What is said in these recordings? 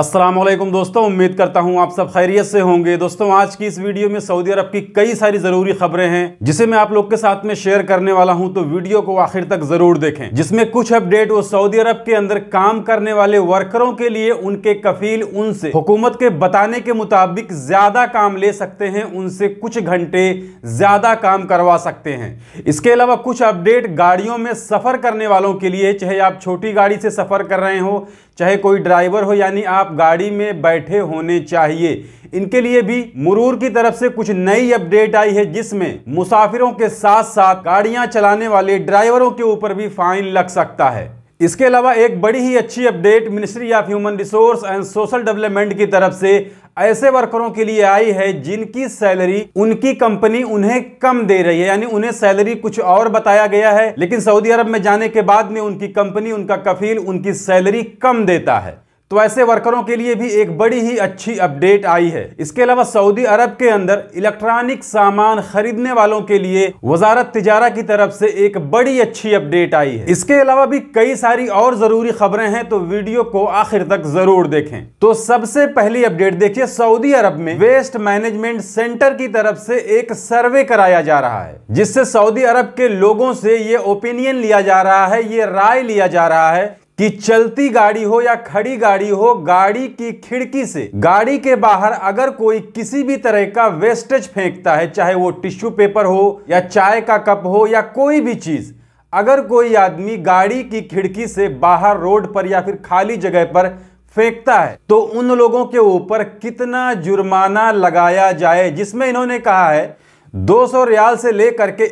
अस्सलाम वालेकुम दोस्तों उम्मीद करता हूँ आप सब खैरियत से होंगे दोस्तों आज की इस वीडियो में सऊदी अरब की कई सारी ज़रूरी खबरें हैं जिसे मैं आप लोग के साथ में शेयर करने वाला हूँ तो वीडियो को आखिर तक ज़रूर देखें जिसमें कुछ अपडेट वो सऊदी अरब के अंदर काम करने वाले वर्करों के लिए उनके कफील उनसे हुकूमत के बताने के मुताबिक ज़्यादा काम ले सकते हैं उनसे कुछ घंटे ज़्यादा काम करवा सकते हैं इसके अलावा कुछ अपडेट गाड़ियों में सफ़र करने वालों के लिए चाहे आप छोटी गाड़ी से सफ़र कर रहे हो चाहे कोई ड्राइवर हो यानी आप गाड़ी में बैठे होने चाहिए इनके लिए भी मुरूर की तरफ से कुछ नई अपडेट आई है जिसमें मुसाफिरों के साथ साथ गाड़ियां चलाने वाले ड्राइवरों के ऊपर भी फाइन लग सकता है इसके अलावा एक बड़ी ही अच्छी update ministry of human resource and social development की तरफ से ऐसे वर्करों के लिए आई है जिनकी सैलरी उनकी कंपनी उन्हें कम दे रही है यानी उन्हें सैलरी कुछ और बताया गया है लेकिन सऊदी अरब में जाने के बाद में उनकी कंपनी उनका कफील उनकी सैलरी कम देता है तो ऐसे वर्करों के लिए भी एक बड़ी ही अच्छी अपडेट आई है इसके अलावा सऊदी अरब के अंदर इलेक्ट्रॉनिक सामान खरीदने वालों के लिए वजारत तिजारा की तरफ से एक बड़ी अच्छी अपडेट आई है इसके अलावा भी कई सारी और जरूरी खबरें हैं तो वीडियो को आखिर तक जरूर देखें तो सबसे पहली अपडेट देखिए सऊदी अरब में वेस्ट मैनेजमेंट सेंटर की तरफ से एक सर्वे कराया जा रहा है जिससे सऊदी अरब के लोगों से ये ओपिनियन लिया जा रहा है ये राय लिया जा रहा है कि चलती गाड़ी हो या खड़ी गाड़ी हो गाड़ी की खिड़की से गाड़ी के बाहर अगर कोई किसी भी तरह का वेस्टेज फेंकता है चाहे वो टिश्यू पेपर हो या चाय का कप हो या कोई भी चीज़ अगर कोई आदमी गाड़ी की खिड़की से बाहर रोड पर या फिर खाली जगह पर फेंकता है तो उन लोगों के ऊपर कितना जुर्माना लगाया जाए जिसमें इन्होंने कहा है 200 रियाल से लेकर के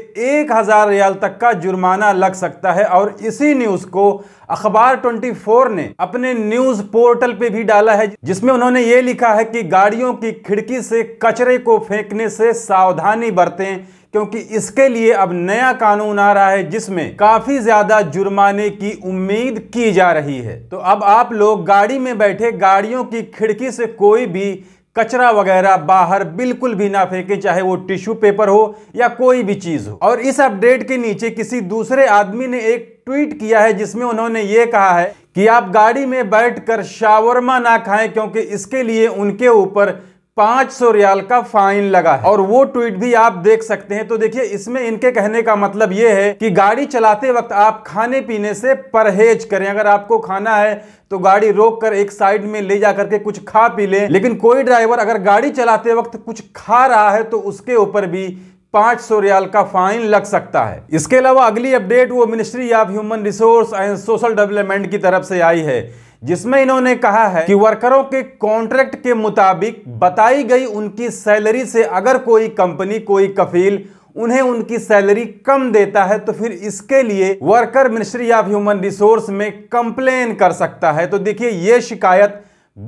1000 रियाल तक का जुर्माना लग सकता है और इसी न्यूज़ को अखबार 24 ने अपने न्यूज़ पोर्टल पे भी डाला है जिसमें उन्होंने ये लिखा है कि गाड़ियों की खिड़की से कचरे को फेंकने से सावधानी बरतें क्योंकि इसके लिए अब नया कानून आ रहा है जिसमें काफी ज्यादा जुर्माने की उम्मीद की जा रही है तो अब आप लोग गाड़ी में बैठे गाड़ियों की खिड़की से कोई भी कचरा वगैरह बाहर बिल्कुल भी ना फेंकें चाहे वो टिश्यू पेपर हो या कोई भी चीज़ हो और इस अपडेट के नीचे किसी दूसरे आदमी ने एक ट्वीट किया है जिसमें उन्होंने ये कहा है कि आप गाड़ी में बैठकर शावरमा ना खाएं क्योंकि इसके लिए उनके ऊपर पांच सौ रियाल का फाइन लगा है और वो ट्वीट भी आप देख सकते हैं तो देखिए इसमें इनके कहने का मतलब ये है कि गाड़ी चलाते वक्त आप खाने पीने से परहेज करें अगर आपको खाना है तो गाड़ी रोक कर एक साइड में ले जा करके कुछ खा पी लें लेकिन कोई ड्राइवर अगर गाड़ी चलाते वक्त कुछ खा रहा है तो उसके ऊपर भी पांच सौ रियाल का फाइन लग सकता है इसके अलावा अगली अपडेट वो ministry of human resource and social development की तरफ से आई है जिसमें इन्होंने कहा है कि वर्करों के कॉन्ट्रैक्ट के मुताबिक बताई गई उनकी सैलरी से अगर कोई कंपनी कोई कफील उन्हें उनकी सैलरी कम देता है तो फिर इसके लिए worker ministry of human resource में कंप्लेन कर सकता है तो देखिए ये शिकायत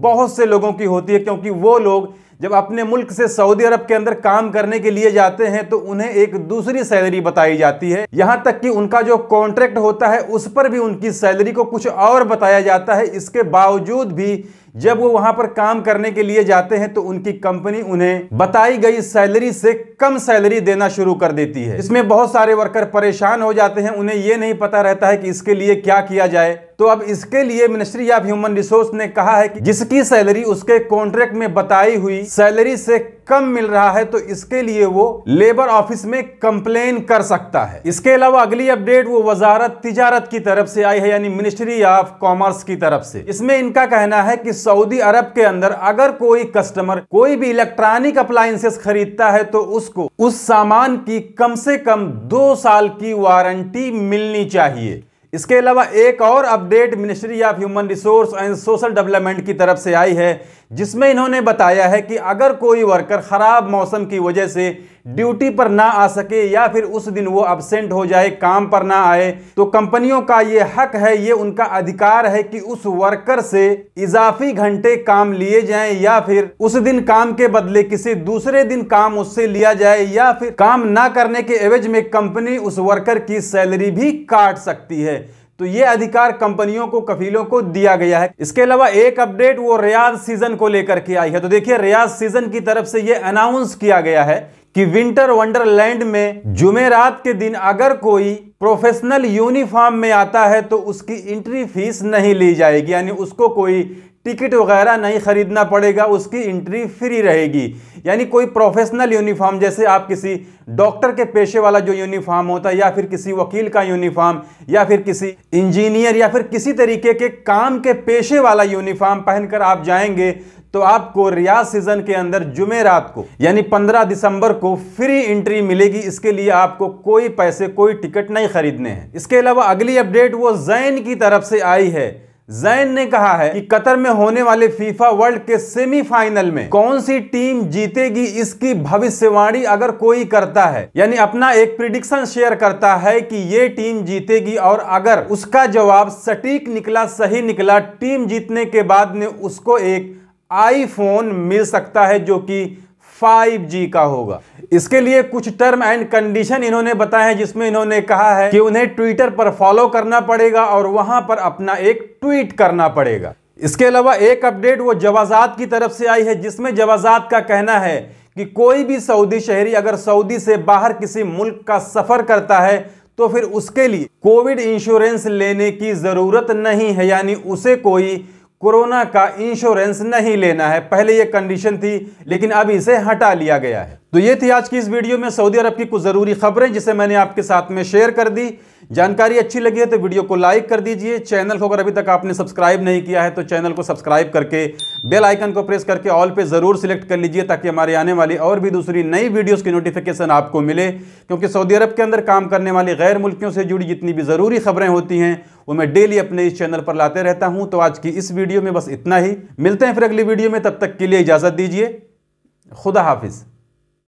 बहुत से लोगों की होती है क्योंकि वो लोग जब अपने मुल्क से सऊदी अरब के अंदर काम करने के लिए जाते हैं तो उन्हें एक दूसरी सैलरी बताई जाती है यहाँ तक कि उनका जो कॉन्ट्रैक्ट होता है उस पर भी उनकी सैलरी को कुछ और बताया जाता है इसके बावजूद भी जब वो वहां पर काम करने के लिए जाते हैं तो उनकी कंपनी उन्हें बताई गई सैलरी से कम सैलरी देना शुरू कर देती है इसमें बहुत सारे वर्कर परेशान हो जाते हैं उन्हें यह नहीं पता रहता है कि इसके लिए क्या किया जाए तो अब इसके लिए मिनिस्ट्री ऑफ ह्यूमन रिसोर्स ने कहा है कि जिसकी सैलरी उसके कॉन्ट्रैक्ट में बताई हुई सैलरी से कम मिल रहा है तो इसके लिए वो लेबर ऑफिस में कंप्लेन कर सकता है इसके अलावा अगली अपडेट वो वजारत तिजारत की तरफ से आई है यानी मिनिस्ट्री ऑफ कॉमर्स की तरफ से इसमें इनका कहना है कि सऊदी अरब के अंदर अगर कोई कस्टमर कोई भी इलेक्ट्रॉनिक अप्लायसेस खरीदता है तो उसको उस सामान की कम से कम दो साल की वारंटी मिलनी चाहिए इसके अलावा एक और update ministry of human resource and social development की तरफ से आई है जिसमें इन्होंने बताया है कि अगर कोई वर्कर ख़राब मौसम की वजह से ड्यूटी पर ना आ सके या फिर उस दिन वो अब्सेंट हो जाए काम पर ना आए तो कंपनियों का ये हक है ये उनका अधिकार है कि उस वर्कर से इजाफी घंटे काम लिए जाए या फिर उस दिन काम के बदले किसी दूसरे दिन काम उससे लिया जाए या फिर काम ना करने के एवज में कंपनी उस वर्कर की सैलरी भी काट सकती है तो ये अधिकार कंपनियों को कफीलों को दिया गया है इसके अलावा एक अपडेट वो रियाज सीजन को लेकर के आई है तो देखिए रियाज सीजन की तरफ से ये अनाउंस किया गया है कि विंटर वंडरलैंड में जुमेरात के दिन अगर कोई प्रोफेशनल यूनिफॉर्म में आता है तो उसकी इंट्री फीस नहीं ली जाएगी यानी उसको कोई टिकट वगैरह नहीं ख़रीदना पड़ेगा उसकी इंट्री फ्री रहेगी यानी कोई प्रोफेशनल यूनिफॉर्म जैसे आप किसी डॉक्टर के पेशे वाला जो यूनिफॉर्म होता है या फिर किसी वकील का यूनिफॉर्म या फिर किसी इंजीनियर या फिर किसी तरीके के काम के पेशे वाला यूनिफॉर्म पहनकर आप जाएंगे तो आपको रियाज सीज़न के अंदर जुमे रात को यानी 15 दिसंबर को फ्री एंट्री मिलेगी इसके लिए आपको कोई पैसे कोई टिकट नहीं खरीदने हैं इसके अलावा अगली अपडेट वो जैन की तरफ से आई है जैन ने कहा है कि कतर में होने वाले फीफा वर्ल्ड के सेमीफाइनल में कौन सी टीम जीतेगी इसकी भविष्यवाणी अगर कोई करता है यानी अपना एक प्रिडिक्शन शेयर करता है कि ये टीम जीतेगी और अगर उसका जवाब सटीक निकला सही निकला टीम जीतने के बाद में उसको एक आईफोन मिल सकता है जो कि 5G का होगा इसके लिए कुछ टर्म एंड कंडीशन इन्होंने बताए हैं जिसमें इन्होंने कहा है कि उन्हें ट्विटर पर फॉलो करना पड़ेगा और वहां पर अपना एक ट्वीट करना पड़ेगा इसके अलावा एक अपडेट वो जवाजात की तरफ से आई है जिसमें जवाजात का कहना है कि कोई भी सऊदी शहरी अगर सऊदी से बाहर किसी मुल्क का सफ़र करता है तो फिर उसके लिए कोविड इंश्योरेंस लेने की ज़रूरत नहीं है यानी उसे कोई कोरोना का इंश्योरेंस नहीं लेना है पहले ये कंडीशन थी लेकिन अब इसे हटा लिया गया है तो ये थी आज की इस वीडियो में सऊदी अरब की कुछ ज़रूरी खबरें जिसे मैंने आपके साथ में शेयर कर दी जानकारी अच्छी लगी है तो वीडियो को लाइक कर दीजिए चैनल को अगर अभी तक आपने सब्सक्राइब नहीं किया है तो चैनल को सब्सक्राइब करके बेल आइकन को प्रेस करके ऑल पे ज़रूर सिलेक्ट कर लीजिए ताकि हमारे आने वाली और भी दूसरी नई वीडियोज़ की नोटिफिकेशन आपको मिले क्योंकि सऊदी अरब के अंदर काम करने वाले गैर मुल्कियों से जुड़ी जितनी भी ज़रूरी खबरें होती हैं वो मैं डेली अपने इस चैनल पर लाते रहता हूँ तो आज की इस वीडियो में बस इतना ही मिलते हैं फिर अगली वीडियो में तब तक के लिए इजाज़त दीजिए खुदा हाफिज़